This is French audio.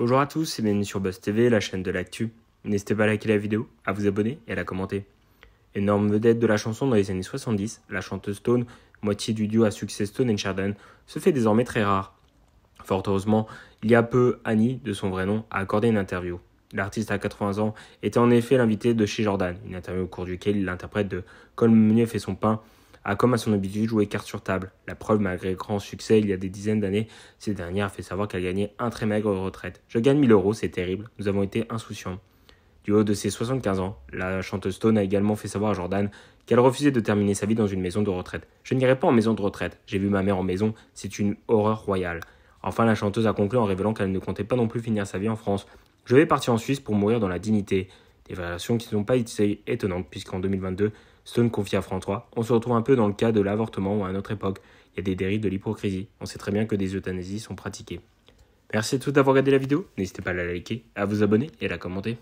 Bonjour à tous, et bienvenue sur Buzz TV, la chaîne de l'actu. N'hésitez pas à liker la vidéo, à vous abonner et à la commenter. Énorme vedette de la chanson dans les années 70, la chanteuse Stone, moitié du duo à succès Stone and Sheridan, se fait désormais très rare. Fort heureusement, il y a peu, Annie, de son vrai nom, a accordé une interview. L'artiste à 80 ans était en effet l'invité de chez Jordan, une interview au cours duquel il interprète de Comme fait son pain, a comme à son habitude joué carte sur table. La preuve, malgré grand succès il y a des dizaines d'années, cette dernière a fait savoir qu'elle gagnait un très maigre retraite. Je gagne 1000 euros, c'est terrible, nous avons été insouciants. Du haut de ses 75 ans, la chanteuse Stone a également fait savoir à Jordan qu'elle refusait de terminer sa vie dans une maison de retraite. Je n'irai pas en maison de retraite, j'ai vu ma mère en maison, c'est une horreur royale. Enfin, la chanteuse a conclu en révélant qu'elle ne comptait pas non plus finir sa vie en France. Je vais partir en Suisse pour mourir dans la dignité variations qui ne sont pas étonnantes puisqu'en 2022, Stone confie à France 3 On se retrouve un peu dans le cas de l'avortement ou à notre époque. Il y a des dérives de l'hypocrisie. On sait très bien que des euthanasies sont pratiquées. Merci à tous d'avoir regardé la vidéo. N'hésitez pas à la liker, à vous abonner et à la commenter.